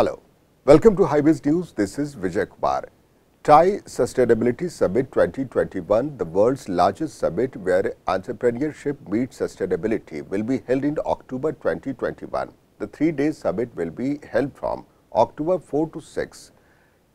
Hello, welcome to Highbiz News. This is Vijay Kumar. Thai Sustainability Summit 2021, the world's largest summit where entrepreneurship meets sustainability, will be held in October 2021. The three-day summit will be held from October 4 to 6.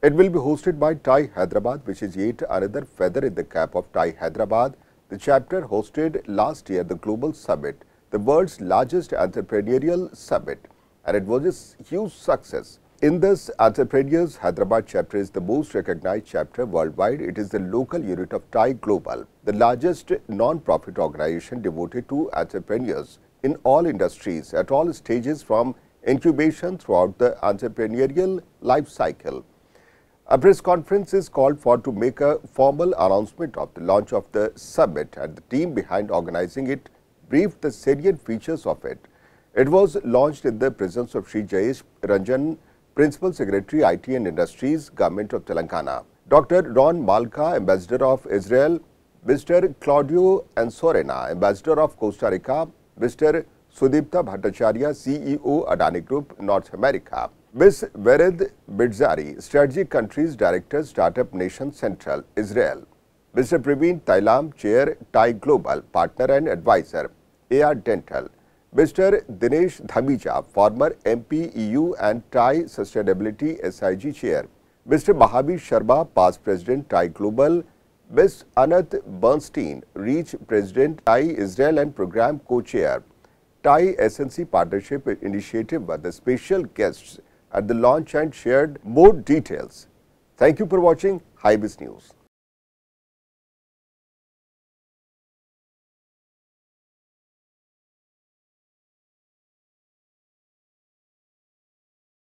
It will be hosted by Thai Hyderabad, which is yet another feather in the cap of Thai Hyderabad. The chapter hosted last year the Global Summit, the world's largest entrepreneurial summit and it was a huge success. In this, Entrepreneurs Hyderabad chapter is the most recognized chapter worldwide. It is the local unit of Thai Global, the largest non-profit organization devoted to entrepreneurs in all industries at all stages from incubation throughout the entrepreneurial life cycle. A press conference is called for to make a formal announcement of the launch of the summit and the team behind organizing it briefed the salient features of it. It was launched in the presence of Sri Jayesh Ranjan, Principal Secretary IT and Industries, Government of Telangana. Dr. Ron Malka, Ambassador of Israel, Mr. Claudio Ansorena, Ambassador of Costa Rica, Mr. Sudipta Bhattacharya, CEO Adani Group, North America, Ms. Vered Bidzari, Strategic Countries Director, Startup Nation Central, Israel, Mr. Praveen Tailam, Chair, Thai Global, Partner and Advisor, AR Dental, Mr. Dinesh Dhamija, former MP, EU and Thai Sustainability SIG Chair. Mr. Mahabir Sharma, past President Thai Global. Ms. Anat Bernstein, Reach President Thai Israel and Program Co-Chair. Thai SNC Partnership Initiative were the special guests at the launch and shared more details. Thank you for watching Hybis News.